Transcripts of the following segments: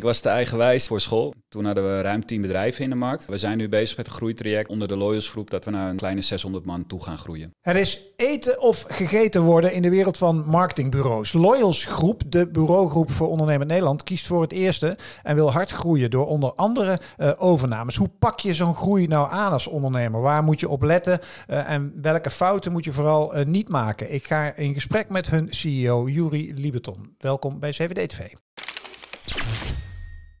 Ik was te eigenwijs voor school. Toen hadden we ruim 10 bedrijven in de markt. We zijn nu bezig met een groeitraject onder de Loyals Groep dat we naar een kleine 600 man toe gaan groeien. Er is eten of gegeten worden in de wereld van marketingbureaus. Loyals Groep, de bureaugroep voor ondernemers Nederland, kiest voor het eerste en wil hard groeien door onder andere eh, overnames. Hoe pak je zo'n groei nou aan als ondernemer? Waar moet je op letten eh, en welke fouten moet je vooral eh, niet maken? Ik ga in gesprek met hun CEO Yuri Liebeton. Welkom bij CVD-TV.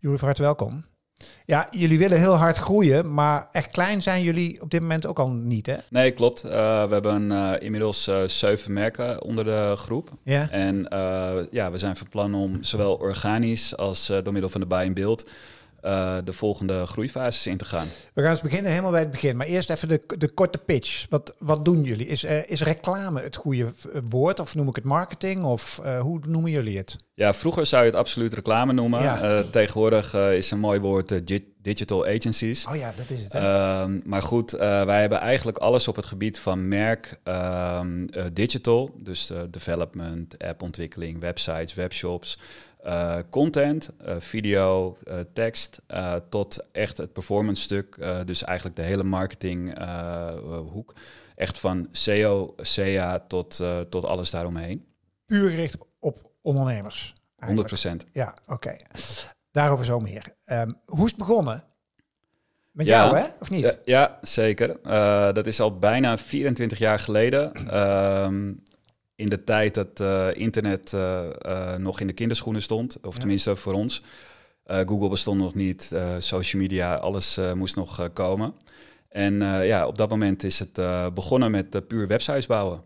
Jullie van harte welkom. Ja, jullie willen heel hard groeien, maar echt klein zijn jullie op dit moment ook al niet, hè? Nee, klopt. Eh, we hebben eh, inmiddels eh, zeven merken onder de groep. Ja. En ja, we zijn van plan om zowel organisch als door middel van de buy in beeld. Eh, de volgende groeifases in te gaan. We gaan eens beginnen helemaal bij het begin. Maar eerst even de, de korte pitch. Wat, wat doen jullie? Is, eh, is reclame het goede eh, woord? Of noem ik het marketing? Of hoe noemen jullie het? Ja, vroeger zou je het absoluut reclame noemen. tegenwoordig is een mooi woord digital agencies. Oh ja, dat is het. Ehm, maar goed, wij hebben eigenlijk alles op het gebied van merk ehm, digital. Dus development, appontwikkeling, websites, webshops. Eh, content, eh, video, eh, tekst, tot echt het performance stuk. dus eigenlijk de hele marketinghoek. echt van SEO, CA tot, tot alles daaromheen. Puur gericht op ondernemers. 100%. Ja, oké. Daarover zo meer. Ehm, hoe is het begonnen? Met jou, hè? Of niet? Ja, zeker. dat is al bijna 24 jaar geleden. Ehm, in de tijd dat eh, internet eh, eh, nog in de kinderschoenen stond, of tenminste voor ons. Google bestond nog niet, social media, alles moest nog komen. En ja, op dat moment is het begonnen met puur websites bouwen.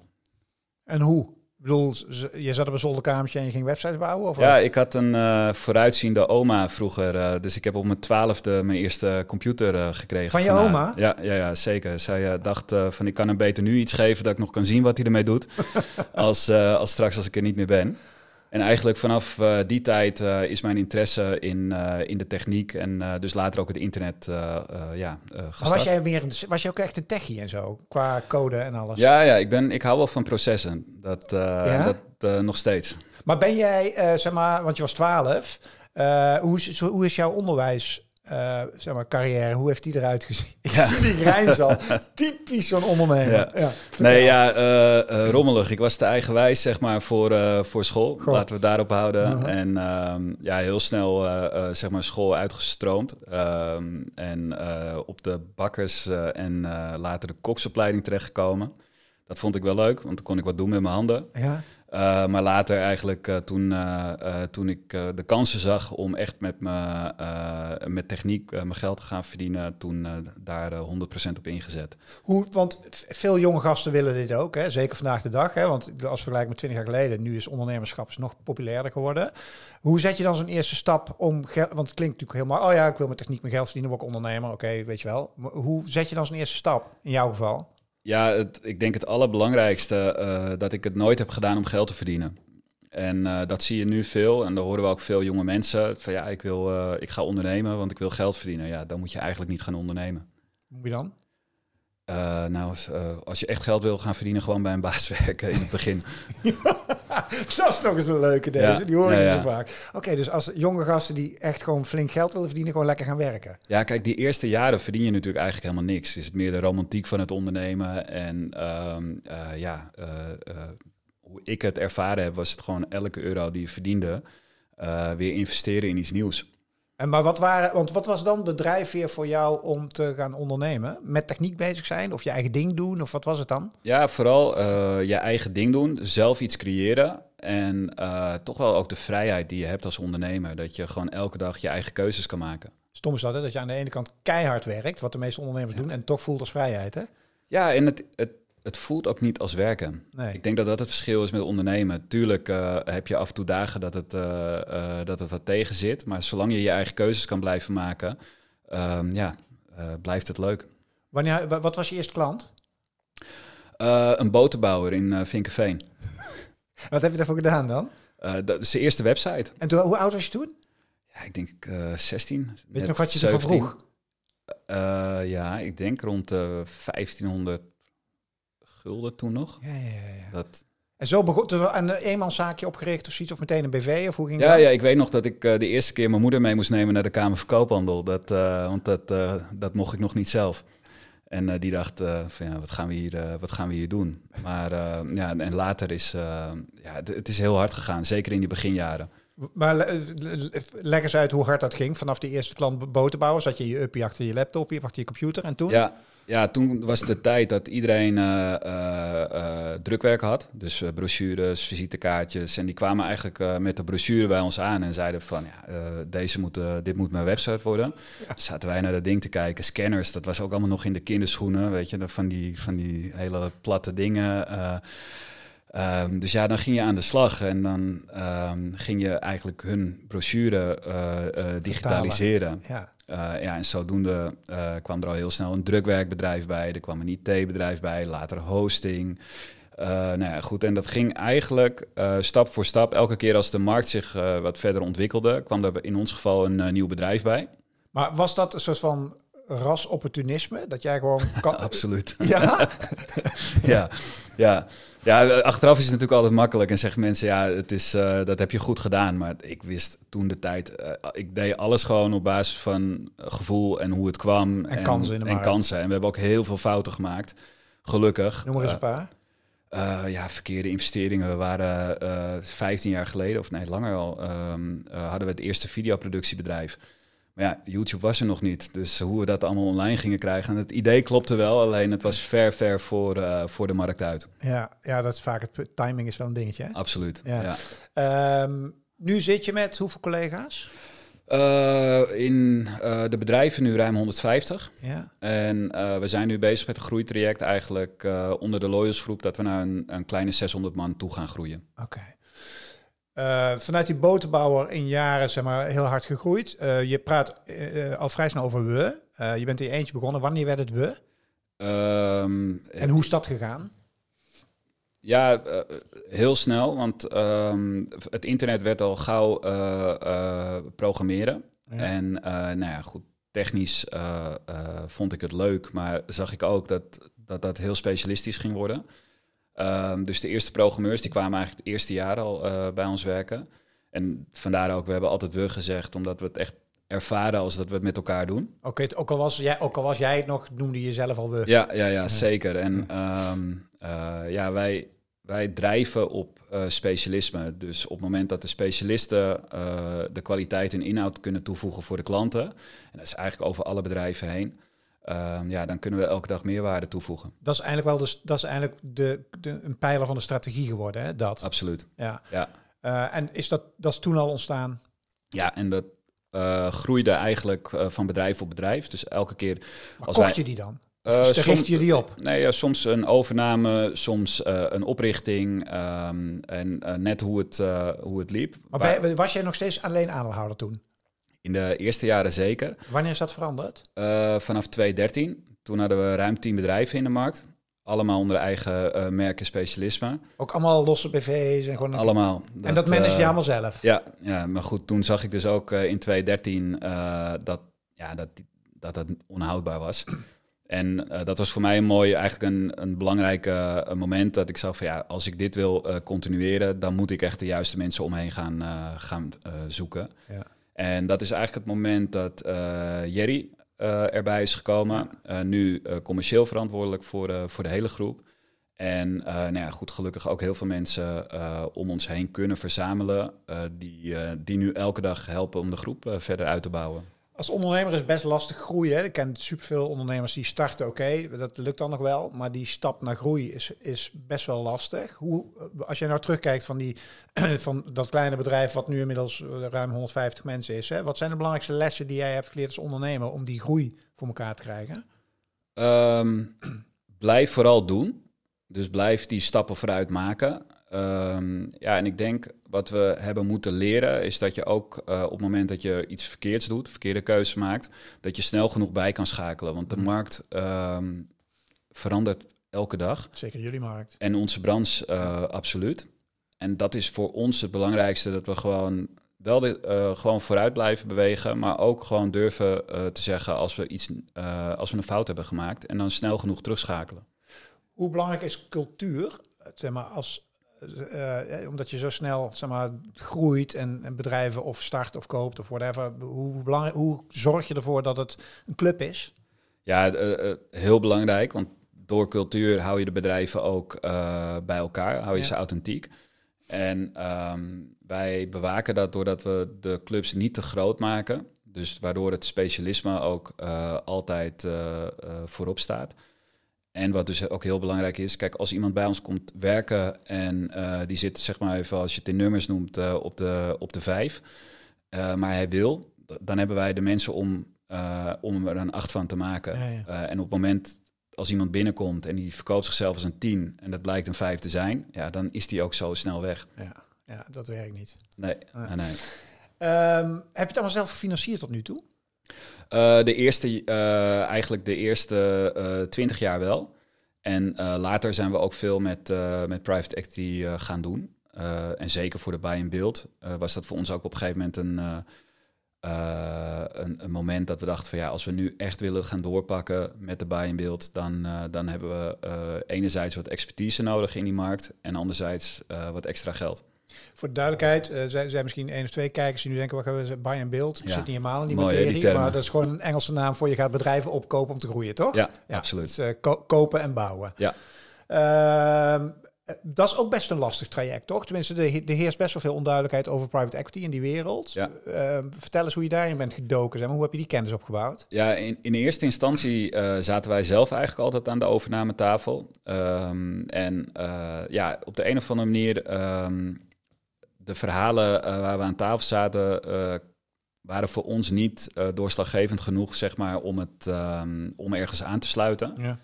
En hoe? Ik bedoel, je zat op een zolderkamertje en je ging websites bouwen? Of ja, ik had een eh, vooruitziende oma vroeger. Eh, dus ik heb op mijn twaalfde mijn eerste computer eh, gekregen. Van je oma? Ja, ja, ja, zeker. Zij dacht van ik kan hem beter nu iets geven dat ik nog kan zien wat hij ermee doet. als, als straks als ik er niet meer ben. En eigenlijk vanaf eh, die tijd eh, is mijn interesse in, eh, in de techniek en dus later ook het internet ja, gestart. was jij, weer een, was jij ook echt een techie en zo, qua code en alles? Ja, ja ik, ben, ik hou wel van processen. Dat, ja? dat nog steeds. Maar ben jij, zeg maar, want je was twaalf. hoe, is, hoe is jouw onderwijs eh, zeg maar, carrière, hoe heeft die eruit gezien? Ja. die al typisch zo'n ondernemer. Ja. nee, ja, eh, eh, rommelig. Ik was te eigenwijs, zeg maar, voor, voor school. Laten we daarop houden. Uh-huh. En ehm, ja, heel snel, zeg maar, school uitgestroomd. Ehm, en op de bakkers en later de koksopleiding terechtgekomen. Dat vond ik wel leuk, want dan kon ik wat doen met mijn handen. Ja. Eh, maar later eigenlijk eh, toen, eh, toen ik de kansen zag om echt met, me, met techniek mijn geld te gaan verdienen, toen daar 100% op ingezet. Hoe, want veel jonge gasten willen dit ook, hè? zeker vandaag de dag. Hè? Want als vergelijk met 20 jaar geleden, nu is ondernemerschap is nog populairder geworden. Hoe zet je dan zo'n eerste stap om geld? Want het klinkt natuurlijk helemaal, oh ja, ik wil met techniek mijn geld verdienen, word ik ondernemer, oké, weet je wel. Maar hoe zet je dan zo'n eerste stap in jouw geval? Ja, ik denk het allerbelangrijkste eh, dat ik het nooit heb gedaan om geld te verdienen. En eh, dat zie je nu veel en daar horen we ook veel jonge mensen van ja, ik, wil, eh, ik ga ondernemen, want ik wil geld verdienen. Ja, dan moet je eigenlijk niet gaan ondernemen. Hoe dan? nou, als, als, je echt geld wil gaan verdienen, gewoon bij een baas werken in het begin. dat is nog eens een leuke deze. Die hoor je niet zo vaak. Oké, dus als jonge gasten die echt gewoon flink geld willen verdienen, gewoon lekker gaan werken. Ja, kijk, die eerste jaren verdien je natuurlijk eigenlijk helemaal niks. Is het meer de romantiek van het ondernemen. En ehm, eh, ja, eh, eh, hoe ik het ervaren heb, was het gewoon elke euro die je verdiende. weer investeren in iets nieuws maar wat, waren, want wat was dan de drijfveer voor jou om te gaan ondernemen? Met techniek bezig zijn of je eigen ding doen of wat was het dan? Ja, vooral eh, je eigen ding doen, zelf iets creëren. En eh, toch wel ook de vrijheid die je hebt als ondernemer. Dat je gewoon elke dag je eigen keuzes kan maken. Stom is dat, hè? dat je aan de ene kant keihard werkt, wat de meeste ondernemers doen, en toch voelt als vrijheid. Hè? Ja, en het, het het voelt ook niet als werken. Ik denk dat dat het verschil is met ondernemen. Tuurlijk eh, heb je af en toe dagen dat het, uh, dat het wat tegen zit. Maar zolang je je eigen keuzes kan blijven maken, ehm, ja, blijft het leuk. Wanneer, wat was je eerste klant? een botenbouwer in uh, wat heb je daarvoor gedaan dan? dat is de eerste website. En toen, hoe oud was je toen? Ja, ik denk 16. Weet je nog wat je ervoor vroeg? ja, ik denk rond 1500 gulden toen nog. Ja, ja, ja. Dat... En zo begon een eenmanszaakje opgericht of zoiets, of meteen een BV? Of hoe ging ja, dat? ja, ik weet nog dat ik eh, de eerste keer mijn moeder mee moest nemen naar de Kamer verkoophandel, Dat, uh, want dat, eh, dat mocht ik nog niet zelf. En die dacht van ja, wat gaan we hier, wat gaan we hier doen? Maar ja, en later is ja, het is heel hard gegaan, zeker in die beginjaren. Maar leg eens uit hoe hard dat ging. Vanaf die eerste klant bouwen, zat je je uppie achter je laptop, je achter je computer en toen? Ja, ja, toen was de tijd dat iedereen eh, eh, eh, drukwerk had. Dus brochures, visitekaartjes. En die kwamen eigenlijk met de brochure bij ons aan en zeiden van... Ja, deze moet, dit moet mijn website worden. Ja. Zaten wij naar dat ding te kijken. Scanners, dat was ook allemaal nog in de kinderschoenen. Weet je, van die, van die hele platte dingen... Ehm, dus ja, dan ging je aan de slag en dan ehm, ging je eigenlijk hun brochure digitaliseren. Ja. Eh, ja, en zodoende eh, kwam er al heel snel een drukwerkbedrijf bij. Er kwam een IT-bedrijf bij, later hosting. Eh, nou ja, goed. En dat ging eigenlijk stap voor stap. Elke keer als de markt zich wat verder ontwikkelde, kwam er in ons geval een nieuw bedrijf bij. Maar was dat een soort van ras opportunisme Dat jij gewoon kan... Absoluut. Ja? ja? ja, achteraf is het natuurlijk altijd makkelijk en zeggen mensen, ja, het is, eh, dat heb je goed gedaan. Maar ik wist toen de tijd, eh, ik deed alles gewoon op basis van gevoel en hoe het kwam. En, kansen. En, kansen. En we hebben ook heel veel fouten gemaakt, gelukkig. Noem maar eens eh, een paar. ja, verkeerde investeringen. We waren 15 jaar geleden, of nee, langer al, ehm, hadden we het eerste videoproductiebedrijf. Maar ja, YouTube was er nog niet. Dus hoe we dat allemaal online gingen krijgen. het idee klopte wel, alleen het was ver, ver voor, eh, voor de markt uit. Ja, ja, dat is vaak het timing is wel een dingetje. Absoluut. Ja. Ehm, nu zit je met hoeveel collega's? Eh, in eh, de bedrijven nu ruim 150. Ja. En we zijn nu bezig met een groeitraject eigenlijk onder de Loyals groep dat we naar een, een kleine 600 man toe gaan groeien. Oké. Eh, vanuit die boterbouwer in jaren zeg maar, heel hard gegroeid. Eh, je praat eh, al vrij snel over we. je bent in eentje begonnen. Wanneer werd het we? Ehm, en hoe is dat gegaan? Ja, heel snel. Want ehm, het internet werd al gauw programmeren. En nou ja, goed, technisch vond ik het leuk. Maar zag ik ook dat dat, dat heel specialistisch ging worden. Ehm, dus de eerste programmeurs die kwamen eigenlijk het eerste jaar al eh, bij ons werken. En vandaar ook, we hebben altijd we gezegd, omdat we het echt ervaren als dat we het met elkaar doen. Oké, ook, al was jij, ook al was jij het nog, noemde je jezelf al we. Ja, ja, ja zeker. En ehm, eh, ja, wij, wij drijven op eh, specialisme. Dus op het moment dat de specialisten de kwaliteit en inhoud kunnen toevoegen voor de klanten, en dat is eigenlijk over alle bedrijven heen, Ehm, ja, dan kunnen we elke dag meerwaarde toevoegen. Dat is eigenlijk wel dus, dat is eigenlijk de, de, een pijler van de strategie geworden, hè? Dat. Absoluut. Ja. ja. Eh, en is dat, dat is toen al ontstaan? Ja, en dat eh, groeide eigenlijk eh, van bedrijf op bedrijf. Dus elke keer. Maar als kocht je die dan? Uh, Richt je die op? Nee, soms een overname, soms een oprichting ehm, en net hoe het, hoe het liep. Maar was jij nog steeds alleen aandeelhouder toen? In de eerste jaren zeker. Wanneer is dat veranderd? Eh, vanaf 2013. Toen hadden we ruim tien bedrijven in de markt. Allemaal onder eigen uh, eh, merken specialisme. Ook allemaal losse BV's en gewoon... Allemaal. en dat manage je eh, allemaal zelf? Ja, ja, maar goed, toen zag ik dus ook in 2013 dat, ja, dat, dat onhoudbaar was. En dat was voor mij een mooi, eigenlijk een, een belangrijk moment dat ik zag van ja, als ik dit wil continueren, dan moet ik echt de juiste mensen omheen gaan, gaan zoeken. Ja. En dat is eigenlijk het moment dat eh, Jerry eh, erbij is gekomen. Eh, nu commercieel verantwoordelijk voor, voor de hele groep. En nou ja, goed, gelukkig ook heel veel mensen om ons heen kunnen verzamelen. die, die nu elke dag helpen om de groep verder uit te bouwen. Als ondernemer is best lastig groeien. Ik ken superveel ondernemers die starten, oké, dat lukt dan nog wel. Maar die stap naar groei is, is best wel lastig. Hoe, eh, als je nou terugkijkt van, die, van dat kleine bedrijf wat nu inmiddels eh, ruim 150 mensen is. Hè, wat zijn de belangrijkste lessen die jij hebt geleerd als ondernemer om die groei voor elkaar te krijgen? Ehm, blijf vooral doen. Dus blijf die stappen vooruit maken. Ehm, ja, en ik denk wat we hebben moeten leren is dat je ook eh, op het moment dat je iets verkeerds doet, verkeerde keuzes maakt, dat je snel genoeg bij kan schakelen. Want de mhm. markt ehm, verandert elke dag. Zeker jullie markt. En onze branche eh, absoluut. En dat is voor ons het belangrijkste, dat we gewoon wel eh, gewoon vooruit blijven bewegen, maar ook gewoon durven te zeggen als we, iets, als we een fout hebben gemaakt en dan snel genoeg terugschakelen. Hoe belangrijk is cultuur, zeg maar, als eh, eh, omdat je zo snel zeg maar, groeit en, bedrijven of start of koopt of whatever, hoe, hoe zorg je ervoor dat het een club is? Ja, eh, heel belangrijk, want door cultuur hou je de bedrijven ook bij elkaar, hou je ze authentiek. En ehm, wij bewaken dat doordat we de clubs niet te groot maken. Dus waardoor het specialisme ook altijd voorop staat. En wat dus ook heel belangrijk is, kijk, als iemand bij ons komt werken en eh, die zit, zeg maar even als je het in nummers noemt, eh, op, de, op de vijf, eh, maar hij wil, dan hebben wij de mensen om, om er een acht van te maken. en op het moment als iemand binnenkomt en die verkoopt zichzelf als een tien en dat blijkt een vijf te zijn, ja, dan is die ook zo snel weg. Ja, ja dat werkt niet. Nee, nee. Ehm, heb je het allemaal zelf gefinancierd tot nu toe? Eh, de eerste, eh, eigenlijk de eerste eh, twintig jaar wel. En later zijn we ook veel met, met private equity gaan doen. en zeker voor de buy in beeld was dat voor ons ook op een gegeven moment een... een, een, moment dat we dachten van ja, als we nu echt willen gaan doorpakken met de buy in beeld, dan, dan hebben we enerzijds wat expertise nodig in die markt en anderzijds wat extra geld. Voor de duidelijkheid, uh, zijn, zijn misschien één of twee kijkers die nu denken, wat gaan we buy and build? Ik ja. zit niet helemaal in die Mooi, materie, maar dat is gewoon een Engelse naam voor je gaat bedrijven opkopen om te groeien, toch? Ja, absoluut. Dus, eh, kopen en bouwen. Ja. Ehm, eh, dat is ook best een lastig traject, toch? Tenminste, er heerst best wel veel onduidelijkheid over private equity in die wereld. Ehm, vertel eens hoe je daarin bent gedoken, zeg maar. Hoe heb je die kennis opgebouwd? Ja, in, in eerste instantie zaten wij zelf eigenlijk altijd aan de overnametafel. Ehm, en ja, op de een of andere manier de verhalen eh, waar we aan tafel zaten, eh, waren voor ons niet eh, doorslaggevend genoeg, zeg maar, om, het, ehm, om ergens aan te sluiten. Ja.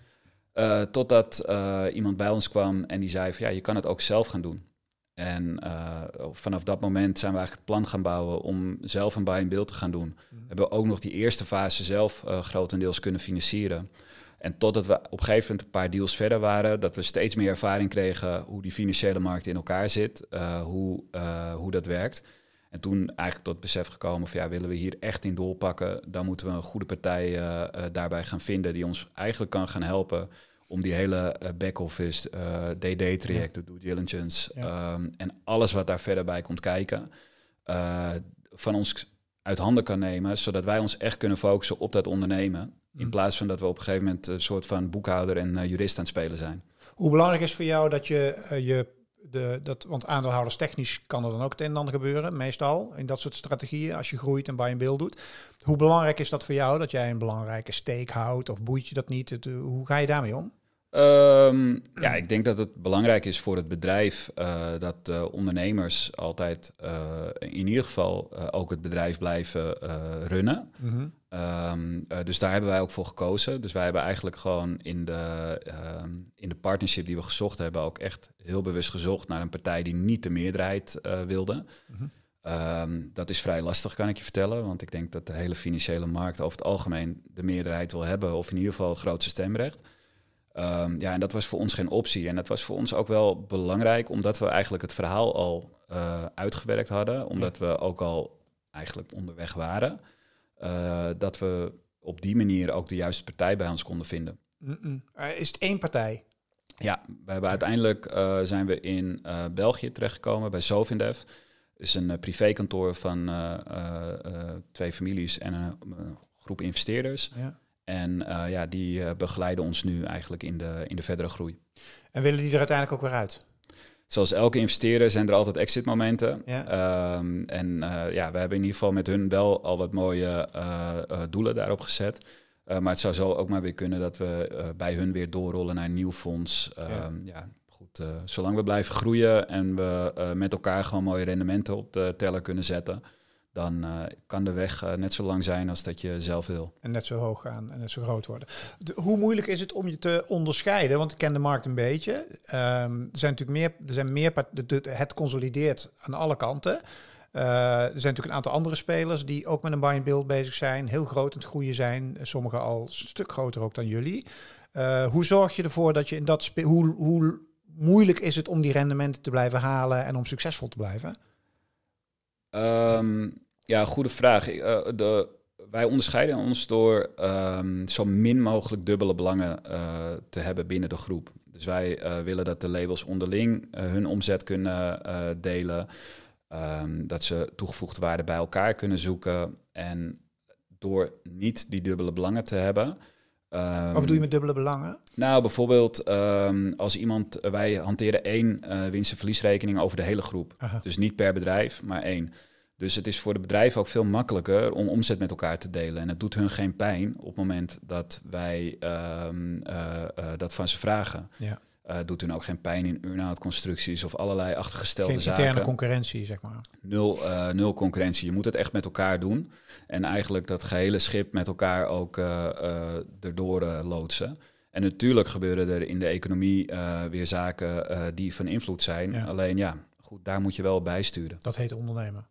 totdat iemand bij ons kwam en die zei van ja, je kan het ook zelf gaan doen. En vanaf dat moment zijn we eigenlijk het plan gaan bouwen om zelf een buy in beeld te gaan doen. Mhm. Hebben we ook nog die eerste fase zelf grotendeels kunnen financieren. En totdat we op een gegeven moment een paar deals verder waren, dat we steeds meer ervaring kregen hoe die financiële markt in elkaar zit, eh, hoe, eh, hoe dat werkt. En toen eigenlijk tot het besef gekomen van ja, willen we hier echt in doorpakken, dan moeten we een goede partij eh, daarbij gaan vinden die ons eigenlijk kan gaan helpen om die hele back-office, dd trajecten ja. due diligence ehm, en alles wat daar verder bij komt kijken, van ons uit handen kan nemen, zodat wij ons echt kunnen focussen op dat ondernemen in mm. plaats van dat we op een gegeven moment een eh, soort van boekhouder en eh, jurist aan het spelen zijn. Hoe belangrijk is voor jou dat je eh, je de, dat, want aandeelhouders technisch kan er dan ook het een en ander gebeuren, meestal in dat soort strategieën, als je groeit en buy and build doet. Hoe belangrijk is dat voor jou, dat jij een belangrijke steek houdt of boeit je dat niet? hoe ga je daarmee om? Ehm, ja, ik denk dat het belangrijk is voor het bedrijf eh, dat eh, ondernemers altijd eh, in ieder geval ook het bedrijf blijven runnen. Mhm. Ehm, dus daar hebben wij ook voor gekozen. Dus wij hebben eigenlijk gewoon in de, ehm, in de partnership die we gezocht hebben ook echt heel bewust gezocht naar een partij die niet de meerderheid wilde. Mhm. dat is vrij lastig, kan ik je vertellen. Want ik denk dat de hele financiële markt over het algemeen de meerderheid wil hebben. Of in ieder geval het grootste stemrecht. Ehm, ja, en dat was voor ons geen optie. En dat was voor ons ook wel belangrijk, omdat we eigenlijk het verhaal al eh, uitgewerkt hadden. Omdat we ook al eigenlijk onderweg waren. Eh, dat we op die manier ook de juiste partij bij ons konden vinden. Eh, is het één partij? Ja, we hebben uiteindelijk zijn we in België terechtgekomen bij Dat is een privékantoor van twee families en een groep investeerders. Ja. En eh, ja, die eh, begeleiden ons nu eigenlijk in de, in de verdere groei. En willen die er uiteindelijk ook weer uit? Zoals elke investeerder zijn er altijd exitmomenten. Ja. Ehm, en eh, ja, we hebben in ieder geval met hun wel al wat mooie doelen daarop gezet. maar het zou zo ook maar weer kunnen dat we bij hun weer doorrollen naar een nieuw fonds. Ehm, ja. ja. goed, zolang we blijven groeien en we met elkaar gewoon mooie rendementen op de teller kunnen zetten dan eh, kan de weg eh, net zo lang zijn als dat je zelf wil. En net zo hoog gaan en net zo groot worden. hoe moeilijk is het om je te onderscheiden? Want ik ken de markt een beetje. Ehm, er zijn natuurlijk meer, er zijn meer het consolideert aan alle kanten. Eh, er zijn natuurlijk een aantal andere spelers die ook met een buy and build bezig zijn, heel groot aan het groeien zijn, sommigen al een stuk groter ook dan jullie. hoe zorg je ervoor dat je in dat speel, hoe, hoe moeilijk is het om die rendementen te blijven halen en om succesvol te blijven? Ehm, ja, goede vraag. Eh, de, wij onderscheiden ons door ehm, zo min mogelijk dubbele belangen eh, te hebben binnen de groep. Dus wij eh, willen dat de labels onderling hun omzet kunnen delen. Ehm, dat ze toegevoegde waarde bij elkaar kunnen zoeken. En door niet die dubbele belangen te hebben, wat ehm, doe je met dubbele belangen? Nou, bijvoorbeeld ehm, als iemand, eh, wij hanteren één eh, winst- en verliesrekening over de hele groep. Dus niet per bedrijf, maar één. Dus het is voor de bedrijven ook veel makkelijker om omzet met elkaar te delen. En het doet hun geen pijn op het moment dat wij ehm, eh, dat van ze vragen. Ja. Uh, doet hun ook geen pijn in earn constructies of allerlei achtergestelde geen zaken. interne concurrentie, zeg maar. Nul, eh, nul concurrentie. Je moet het echt met elkaar doen. En eigenlijk dat gehele schip met elkaar ook eh, erdoor loodsen. En natuurlijk gebeuren er in de economie weer zaken die van invloed zijn. Alleen ja, goed, daar moet je wel bij sturen. Dat heet ondernemen.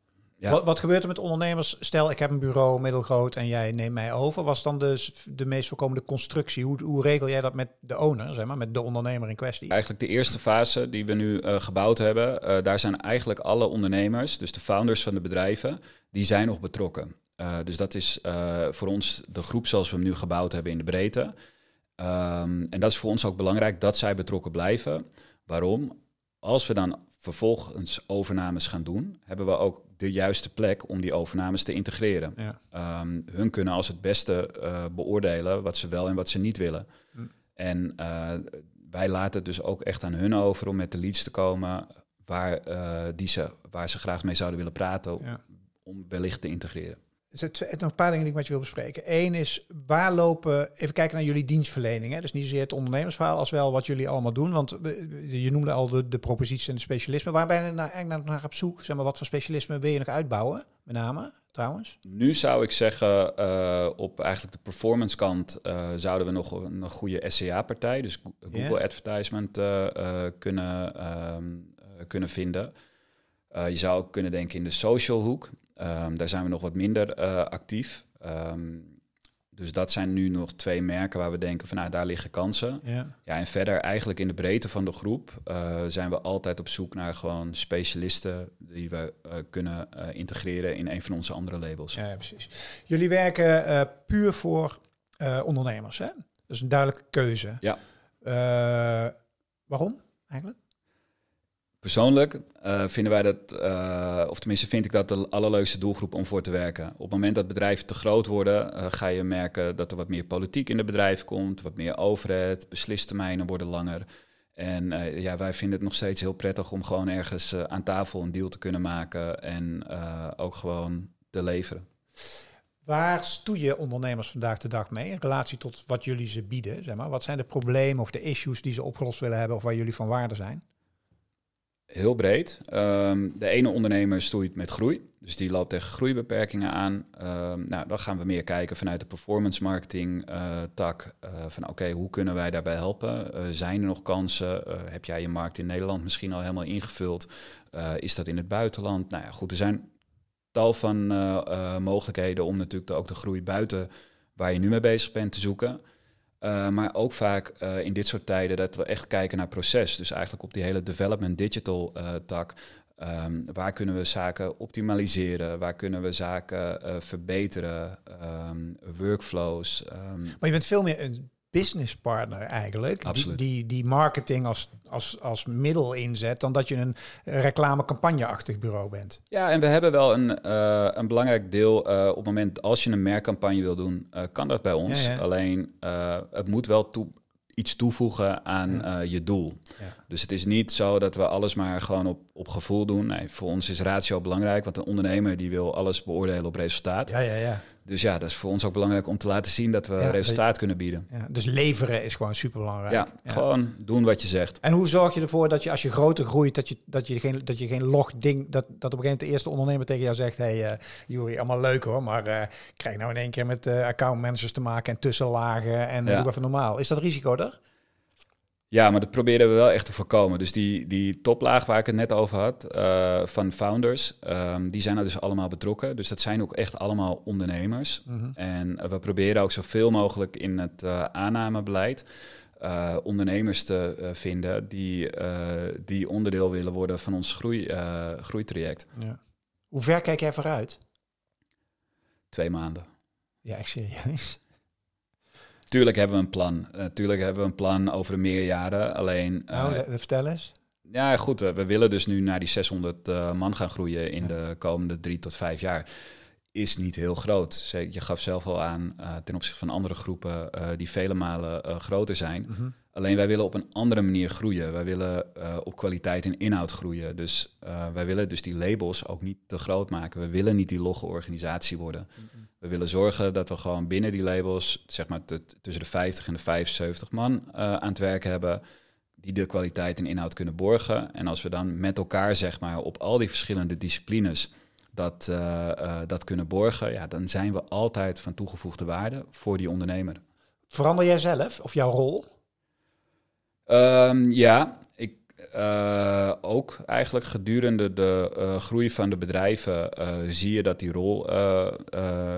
Wat, wat, gebeurt er met ondernemers? Stel, ik heb een bureau middelgroot en jij neemt mij over. Was dan de de meest voorkomende constructie? Hoe, hoe regel jij dat met de owner, zeg maar, met de ondernemer in kwestie? Eigenlijk de eerste fase die we nu eh, gebouwd hebben, eh, daar zijn eigenlijk alle ondernemers, dus de founders van de bedrijven, die zijn nog betrokken. Eh, dus dat is voor ons de groep zoals we hem nu gebouwd hebben in de breedte. Ehm, en dat is voor ons ook belangrijk dat zij betrokken blijven. Waarom? Als we dan vervolgens overnames gaan doen, hebben we ook de juiste plek om die overnames te integreren. Ehm, hun kunnen als het beste eh, beoordelen wat ze wel en wat ze niet willen. Hm. En eh, wij laten het dus ook echt aan hun over om met de leads te komen waar, eh, die ze, waar ze graag mee zouden willen praten, om wellicht te integreren. Er zijn nog een paar dingen die ik met je wil bespreken. Eén is, waar lopen, even kijken naar jullie dienstverlening. Hè? Dus niet zozeer het ondernemersverhaal als wel wat jullie allemaal doen. Want je noemde al de, de proposities en de specialismen. Waar ben je nou eigenlijk naar op zoek? Zeg maar, wat voor specialismen wil je nog uitbouwen, met name? Trouwens? Nu zou ik zeggen, eh, op eigenlijk de performance kant eh, zouden we nog een, goede SEA-partij, dus Google yeah. Advertisement, eh, kunnen, ehm, kunnen vinden. je zou ook kunnen denken in de social hoek. Ehm, daar zijn we nog wat minder eh, actief. Ehm, dus dat zijn nu nog twee merken waar we denken van nou, daar liggen kansen. Ja. ja en verder eigenlijk in de breedte van de groep eh, zijn we altijd op zoek naar gewoon specialisten die we eh, kunnen integreren in een van onze andere labels. Ja, precies. Jullie werken puur voor ondernemers, hè? Dat is een duidelijke keuze. Ja. waarom eigenlijk? Persoonlijk eh, vinden wij dat, eh, of tenminste vind ik dat de allerleukste doelgroep om voor te werken. Op het moment dat bedrijven te groot worden, eh, ga je merken dat er wat meer politiek in het bedrijf komt, wat meer overheid, beslistermijnen worden langer. En ja, wij vinden het nog steeds heel prettig om gewoon ergens aan tafel een deal te kunnen maken en ook gewoon te leveren. Waar stoe je ondernemers vandaag de dag mee in relatie tot wat jullie ze bieden? Zeg maar? Wat zijn de problemen of de issues die ze opgelost willen hebben of waar jullie van waarde zijn? heel breed. Ehm, de ene ondernemer stoeit met groei. Dus die loopt tegen groeibeperkingen aan. Ehm, nou, dan gaan we meer kijken vanuit de performance marketing eh, tak. Eh, van oké, hoe kunnen wij daarbij helpen? Eh, zijn er nog kansen? heb jij je markt in Nederland misschien al helemaal ingevuld? is dat in het buitenland? Nou ja, goed, er zijn tal van mogelijkheden om natuurlijk ook de groei buiten waar je nu mee bezig bent te zoeken. Eh, maar ook vaak eh, in dit soort tijden dat we echt kijken naar proces. Dus eigenlijk op die hele development digital eh, tak. Ehm, waar kunnen we zaken optimaliseren? Waar kunnen we zaken verbeteren? Ehm, workflows. Ehm. Maar je bent veel meer een business partner eigenlijk. Die, die, marketing als, als, als middel inzet dan dat je een reclamecampagneachtig bureau bent. Ja, en we hebben wel een, eh, een belangrijk deel eh, op het moment als je een merkcampagne wil doen, eh, kan dat bij ons. Alleen het moet wel toe, iets toevoegen aan je doel. Dus het is niet zo dat we alles maar gewoon op, op gevoel doen. Nee, voor ons is ratio belangrijk, want een ondernemer die wil alles beoordelen op resultaat. Ja, ja, ja. Dus ja, dat is voor ons ook belangrijk om te laten zien dat we resultaat kunnen bieden. Ja, dus leveren is gewoon super Ja, ja, gewoon doen wat je zegt. En hoe zorg je ervoor dat je als je groter groeit, dat je, dat je geen, dat je geen log ding, dat, dat op een gegeven moment de eerste ondernemer tegen jou zegt, hé hey, uh, allemaal leuk hoor, maar uh, krijg nou in één keer met account eh, accountmanagers te maken en tussenlagen en ja. even normaal. Is dat risico er? Ja, maar dat proberen we wel echt te voorkomen. Dus die, die toplaag waar ik het net over had, eh, van founders, ehm, die zijn er dus allemaal betrokken. Dus dat zijn ook echt allemaal ondernemers. Mhm. En we proberen ook zoveel mogelijk in het uh, aannamebeleid eh, ondernemers te vinden die, die onderdeel willen worden van ons groei, groeitraject. Ja. Hoe ver kijk jij vooruit? Twee maanden. Ja, echt serieus. Tuurlijk hebben we een plan. Uh, tuurlijk hebben we een plan over meer jaren. Alleen. Eh, nou, vertel eens. Ja, goed. We, willen dus nu naar die 600 eh, man gaan groeien in de komende drie tot vijf jaar. Is niet heel groot. Je gaf zelf al aan ten opzichte van andere groepen die vele malen groter zijn. Mhm. Alleen wij willen op een andere manier groeien. Wij willen eh, op kwaliteit en inhoud groeien. Dus eh, wij willen dus die labels ook niet te groot maken. We willen niet die logge organisatie worden. We willen zorgen dat we gewoon binnen die labels, zeg maar tussen de 50 en de 75 man eh, aan het werk hebben. Die de kwaliteit en inhoud kunnen borgen. En als we dan met elkaar, zeg maar, op al die verschillende disciplines dat, dat kunnen borgen, ja, dan zijn we altijd van toegevoegde waarde voor die ondernemer. Verander jij zelf of jouw rol? Ehm, ja, ik, eh, ook eigenlijk gedurende de eh, groei van de bedrijven eh, zie je dat die rol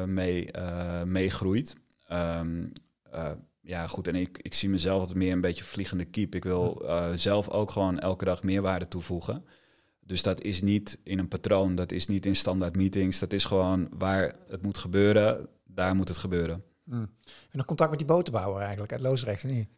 mee, meegroeit. Ehm, ja, goed, en ik, ik zie mezelf wat meer een beetje vliegende keep. Ik wil zelf ook gewoon elke dag meerwaarde toevoegen. Dus dat is niet in een patroon, dat is niet in standaard meetings. Dat is gewoon waar het moet gebeuren, daar moet het gebeuren. Mm. En dan contact met die botenbouwer eigenlijk uit Loosrecht, niet?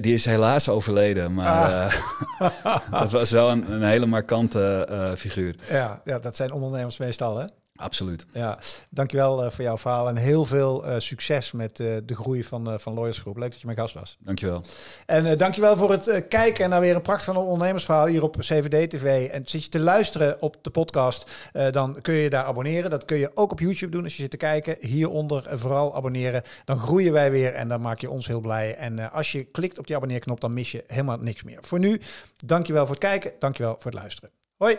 Die is helaas overleden, maar ah. Eh, dat was wel een, een hele markante eh, figuur. Ja, ja, dat zijn ondernemers meestal, hè? Absoluut. Ja, dankjewel eh, voor jouw verhaal en heel veel eh, succes met eh, de groei van, van Lawyers Leuk dat je mijn gast was. Dankjewel. En dankjewel voor het kijken naar weer een prachtig van een ondernemersverhaal hier op CVD TV. En zit je te luisteren op de podcast, dan kun je daar abonneren. Dat kun je ook op YouTube doen als je zit te kijken. Hieronder vooral abonneren. Dan groeien wij weer en dan maak je ons heel blij. En als je klikt op die abonneerknop, dan mis je helemaal niks meer. Voor nu, dankjewel voor het kijken. Dankjewel voor het luisteren. Hoi!